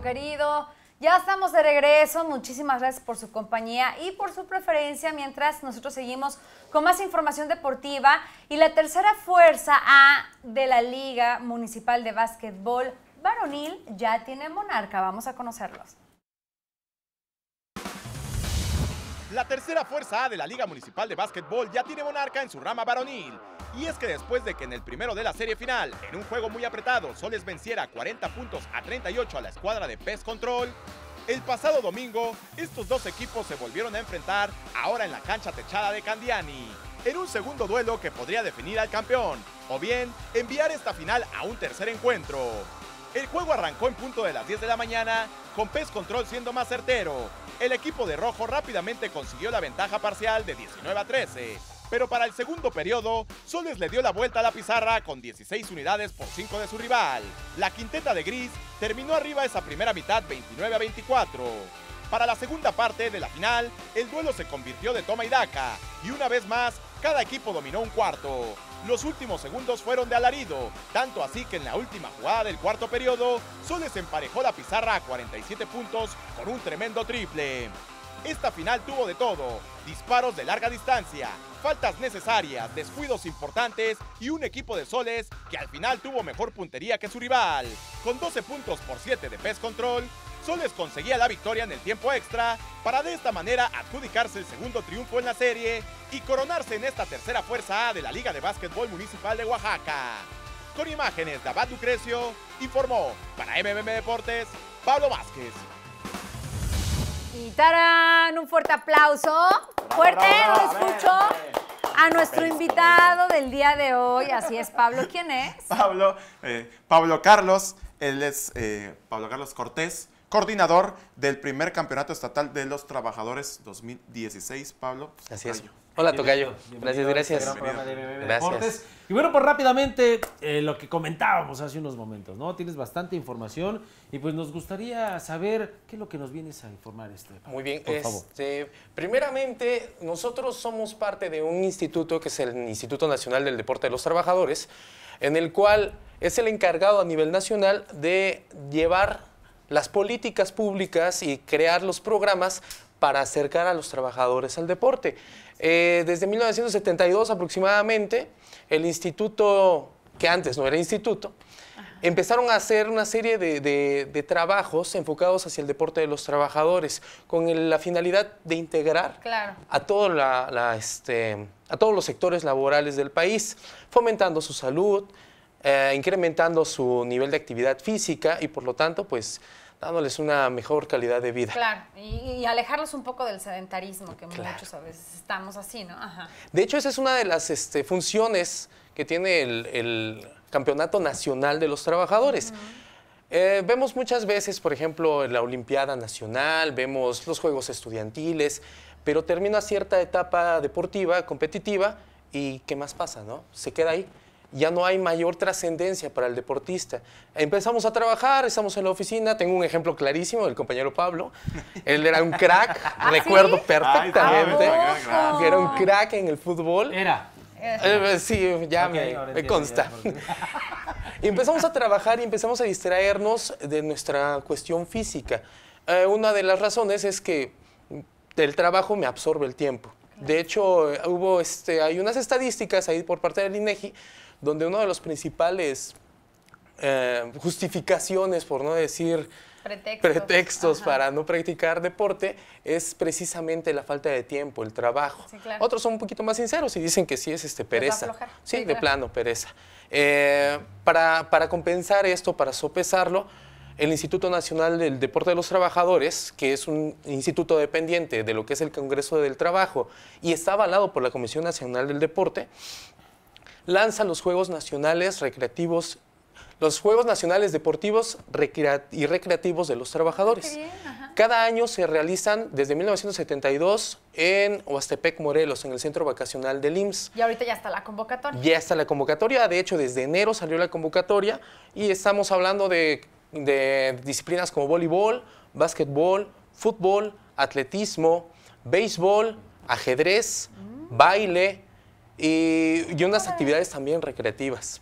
querido. Ya estamos de regreso. Muchísimas gracias por su compañía y por su preferencia mientras nosotros seguimos con más información deportiva. Y la tercera fuerza A de la Liga Municipal de Básquetbol Varonil ya tiene monarca. Vamos a conocerlos. La tercera fuerza A de la Liga Municipal de Básquetbol ya tiene monarca en su rama varonil. Y es que después de que en el primero de la serie final, en un juego muy apretado, Soles venciera 40 puntos a 38 a la escuadra de PES Control, el pasado domingo, estos dos equipos se volvieron a enfrentar ahora en la cancha techada de Candiani, en un segundo duelo que podría definir al campeón, o bien enviar esta final a un tercer encuentro. El juego arrancó en punto de las 10 de la mañana, con PES Control siendo más certero. El equipo de Rojo rápidamente consiguió la ventaja parcial de 19 a 13, pero para el segundo periodo, Soles le dio la vuelta a la pizarra con 16 unidades por 5 de su rival. La quinteta de Gris terminó arriba esa primera mitad 29 a 24. Para la segunda parte de la final, el duelo se convirtió de toma y daca, y una vez más, cada equipo dominó un cuarto. Los últimos segundos fueron de alarido, tanto así que en la última jugada del cuarto periodo, Soles emparejó la pizarra a 47 puntos con un tremendo triple. Esta final tuvo de todo, disparos de larga distancia, faltas necesarias, descuidos importantes y un equipo de soles que al final tuvo mejor puntería que su rival. Con 12 puntos por 7 de PES Control, Soles conseguía la victoria en el tiempo extra para de esta manera adjudicarse el segundo triunfo en la serie y coronarse en esta tercera fuerza A de la Liga de Básquetbol Municipal de Oaxaca. Con imágenes de Abad Lucrecio, informó para MMM Deportes Pablo Vázquez. Y tarán, un fuerte aplauso. fuerte, lo escucho. A, nuestro invitado del día de hoy, así es, Pablo. ¿Quién es? Pablo, eh, Pablo Carlos, él es eh, Pablo Carlos Cortés, coordinador del primer campeonato estatal de los trabajadores 2016. Pablo, así Hola, Tocayo. Gracias, gracias. gracias. Y bueno, pues rápidamente, eh, lo que comentábamos hace unos momentos, ¿no? Tienes bastante información y pues nos gustaría saber qué es lo que nos vienes a informar, este. Muy bien, por favor. Este, primeramente, nosotros somos parte de un instituto que es el Instituto Nacional del Deporte de los Trabajadores, en el cual es el encargado a nivel nacional de llevar las políticas públicas y crear los programas para acercar a los trabajadores al deporte. Eh, desde 1972 aproximadamente, el instituto, que antes no era instituto, empezaron a hacer una serie de, trabajos enfocados hacia el deporte de los trabajadores, con la finalidad de integrar este, a, todos los sectores laborales del país, fomentando su salud, eh, incrementando su nivel de actividad física y por lo tanto, pues dándoles una mejor calidad de vida. Claro, y, alejarlos un poco del sedentarismo, que muchos a veces estamos así, ¿no? De hecho, esa es una de las este, funciones que tiene el, Campeonato Nacional de los Trabajadores. Eh, vemos muchas veces, por ejemplo, la Olimpiada Nacional, vemos los Juegos Estudiantiles, pero termina cierta etapa deportiva, competitiva, y ¿qué más pasa, no? Se queda ahí ya no hay mayor trascendencia para el deportista. Empezamos a trabajar, estamos en la oficina, tengo un ejemplo clarísimo del compañero Pablo, él era un crack, ¿Ah, recuerdo perfectamente, era un crack en el fútbol. Era. Eh, eh, sí, ya me, consta. empezamos a trabajar y empezamos a distraernos de nuestra cuestión física. Eh, una de las razones es que el trabajo me absorbe el tiempo. De hecho, hubo este, hay unas estadísticas ahí por parte del INEGI donde uno de los principales eh, justificaciones, por no decir pretextos, para no practicar deporte, es precisamente la falta de tiempo, el trabajo. Otros son un poquito más sinceros y dicen que sí es este, pereza. Sí, de plano, pereza. Eh, para, para compensar esto, para sopesarlo, el Instituto Nacional del Deporte de los Trabajadores, que es un instituto dependiente de lo que es el Congreso del Trabajo y está avalado por la Comisión Nacional del Deporte, lanza los Juegos Nacionales Recreativos los Juegos Nacionales Deportivos y Recreativos de los Trabajadores. Cada año se realizan desde 1972 en Huastepec, Morelos, en el centro vacacional del IMSS. Y ahorita ya está la convocatoria. Ya está la convocatoria, de hecho desde enero salió la convocatoria y estamos hablando de, disciplinas como voleibol, básquetbol, fútbol, atletismo, béisbol, ajedrez, mm. baile, y, unas actividades también recreativas.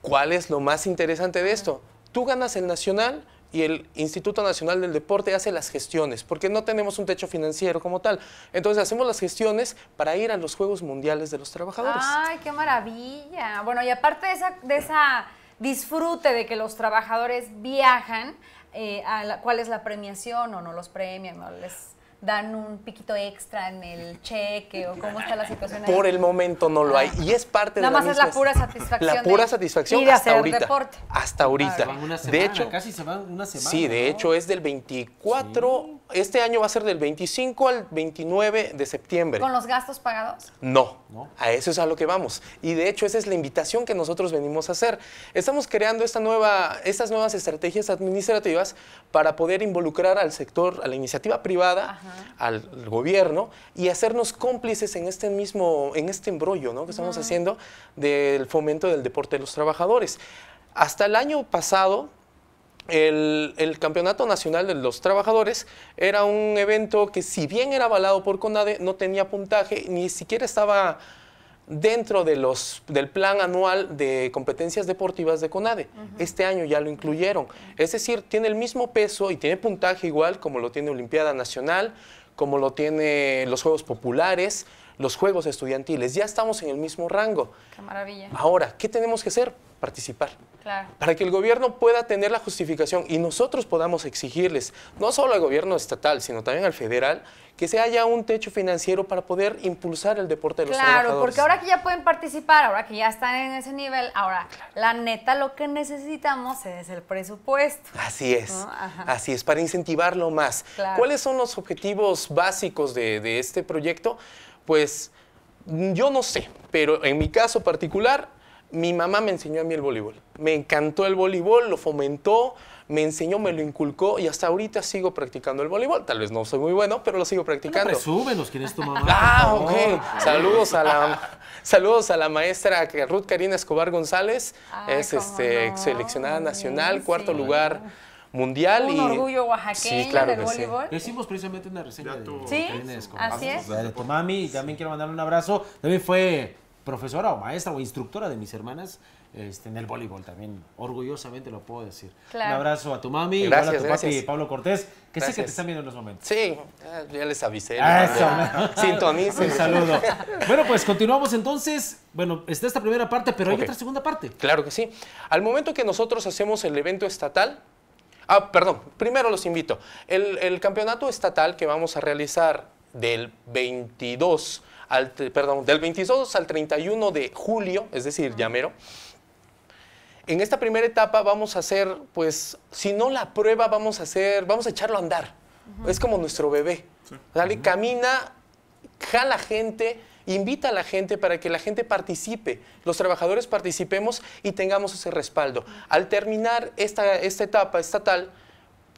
¿Cuál es lo más interesante de esto? Tú ganas el nacional, y el Instituto Nacional del Deporte hace las gestiones, porque no tenemos un techo financiero como tal. Entonces hacemos las gestiones para ir a los Juegos Mundiales de los Trabajadores. ¡Ay, qué maravilla! Bueno, y aparte de esa, disfrute de que los trabajadores viajan, eh, ¿cuál es la premiación o no los premian? les dan un piquito extra en el cheque o cómo está la situación ahí? Por el momento no lo hay ah. y es parte de la más misma, es la pura satisfacción. La pura satisfacción de hasta, hacer deporte. hasta ahorita. de hecho, casi se va una semana. Sí, de hecho es del 24 este año va a ser del 25 al 29 de septiembre. ¿Con los gastos pagados? No, a eso es a lo que vamos. Y de hecho esa es la invitación que nosotros venimos a hacer. Estamos creando estas nuevas estrategias administrativas para poder involucrar al sector, a la iniciativa privada, al gobierno y hacernos cómplices en este mismo, en este embrollo que estamos haciendo del fomento del deporte de los trabajadores. Hasta el año pasado, el, Campeonato Nacional de los Trabajadores era un evento que si bien era avalado por CONADE, no tenía puntaje, ni siquiera estaba dentro de del plan anual de competencias deportivas de CONADE. Este año ya lo incluyeron. Es decir, tiene el mismo peso y tiene puntaje igual como lo tiene Olimpiada Nacional, como lo tiene los Juegos Populares, los juegos estudiantiles. Ya estamos en el mismo rango. Qué maravilla. Ahora, ¿qué tenemos que hacer? Participar. Claro. Para que el gobierno pueda tener la justificación y nosotros podamos exigirles, no solo al gobierno estatal, sino también al federal, que se haya un techo financiero para poder impulsar el deporte de los claro, Claro, porque ahora que ya pueden participar, ahora que ya están en ese nivel, ahora la neta lo que necesitamos es el presupuesto. Así es, así es, para incentivarlo más. ¿Cuáles son los objetivos básicos de, de este proyecto? Pues yo no sé, pero en mi caso particular, mi mamá me enseñó a mí el voleibol. Me encantó el voleibol, lo fomentó, me enseñó, me lo inculcó y hasta ahorita sigo practicando el voleibol. Tal vez no soy muy bueno, pero lo sigo practicando. No quién es tu mamá. Ah, ok. Saludos a la, maestra Ruth Karina Escobar González. es este, seleccionada nacional, cuarto lugar mundial. Un y... orgullo oaxaqueño sí, claro del voleibol. Sí. Hicimos precisamente una reseña de ¿Sí? Así es. De tu mami, también quiero mandarle un abrazo. También fue profesora o maestra o instructora de mis hermanas. Este, en el voleibol también, orgullosamente lo puedo decir. Un abrazo a tu mami, gracias, a tu papi Pablo Cortés, que sé que te están viendo en los momentos. Sí, eh, ya les avisé. Ah, eso, Un saludo. bueno, pues continuamos entonces. Bueno, está esta primera parte, pero hay otra segunda parte. Claro que sí. Al momento que nosotros hacemos el evento estatal, Ah, perdón, primero los invito. El, campeonato estatal que vamos a realizar del 22 al, perdón, del 22 al 31 de julio, es decir, llamero, en esta primera etapa vamos a hacer, pues, si no la prueba, vamos a hacer, vamos a echarlo a andar. Es como nuestro bebé. Sale, camina, jala gente, Invita a la gente para que la gente participe, los trabajadores participemos y tengamos ese respaldo. Al terminar esta, etapa estatal,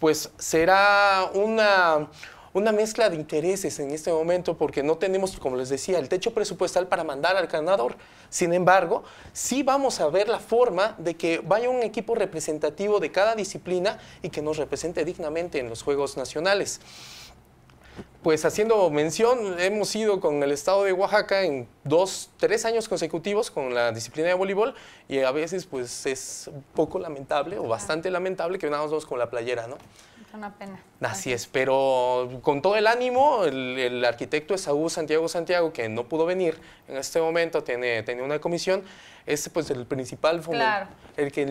pues será una, una mezcla de intereses en este momento porque no tenemos, como les decía, el techo presupuestal para mandar al ganador. Sin embargo, sí vamos a ver la forma de que vaya un equipo representativo de cada disciplina y que nos represente dignamente en los Juegos Nacionales pues haciendo mención, hemos ido con el estado de Oaxaca en dos, tres años consecutivos con la disciplina de voleibol y a veces pues es poco lamentable o bastante lamentable que venamos dos con la playera, ¿no? una pena. Así es, pero con todo el ánimo, el, el, arquitecto Esaú Santiago Santiago, que no pudo venir en este momento, tiene, una comisión, es pues el principal, claro. el que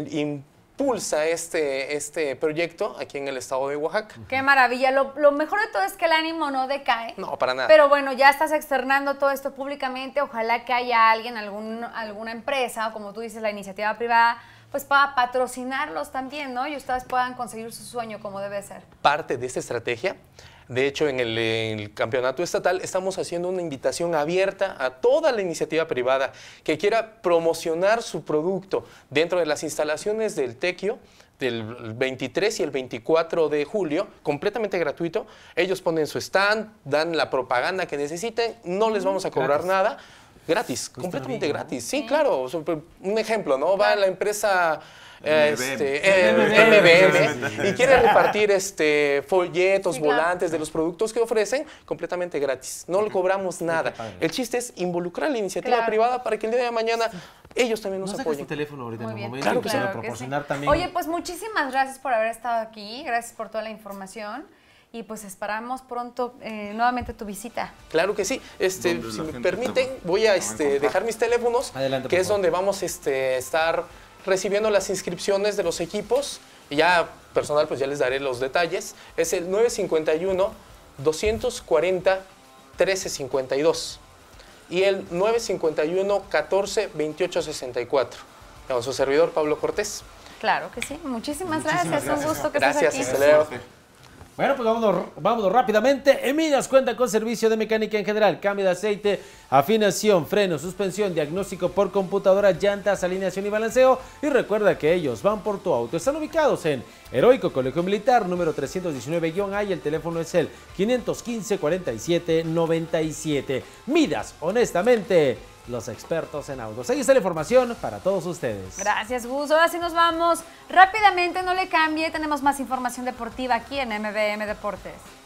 pulsa este, este proyecto aquí en el estado de Oaxaca. Qué maravilla. Lo, mejor de todo es que el ánimo no decae. No, para nada. Pero bueno, ya estás externando todo esto públicamente. Ojalá que haya alguien, alguna empresa, o como tú dices, la iniciativa privada, pues para patrocinarlos también, ¿no? Y ustedes puedan conseguir su sueño como debe ser. Parte de esta estrategia de hecho, en el, campeonato estatal estamos haciendo una invitación abierta a toda la iniciativa privada que quiera promocionar su producto dentro de las instalaciones del Tequio del 23 y el 24 de julio, completamente gratuito. Ellos ponen su stand, dan la propaganda que necesiten, no les mm, vamos a cobrar nada. Gratis, completamente gratis. Sí, claro. Un ejemplo, ¿no? Va la empresa este, MBM, y quiere repartir este, folletos, volantes de los productos que ofrecen completamente gratis. No le cobramos nada. El chiste es involucrar la iniciativa privada para que el día de mañana ellos también nos apoyen. teléfono ahorita en el momento claro que proporcionar también. Oye, pues muchísimas gracias por haber estado aquí, gracias por toda la información y pues esperamos pronto eh, nuevamente tu visita. Claro que sí. Este, si me permiten, voy a este, dejar mis teléfonos, que es donde vamos este, a estar recibiendo las inscripciones de los equipos. ya personal, pues ya les daré los detalles. Es el 951-240-1352 y el 951-14-2864. Con su servidor Pablo Cortés. Claro que sí. Muchísimas, gracias. Un gusto que estés aquí. Gracias, bueno, pues vámonos, rápidamente. rápidamente. Emidas cuenta con servicio de mecánica en general, cambio de aceite, afinación, freno, suspensión, diagnóstico por computadora, llantas, alineación y balanceo. Y recuerda que ellos van por tu auto. Están ubicados en Heroico Colegio Militar, número 319-A y el teléfono es el 515-4797. Midas, honestamente los expertos en autos. Ahí está la información para todos ustedes. Gracias, Gus. Ahora sí nos vamos. Rápidamente, no le cambie. Tenemos más información deportiva aquí en MBM Deportes.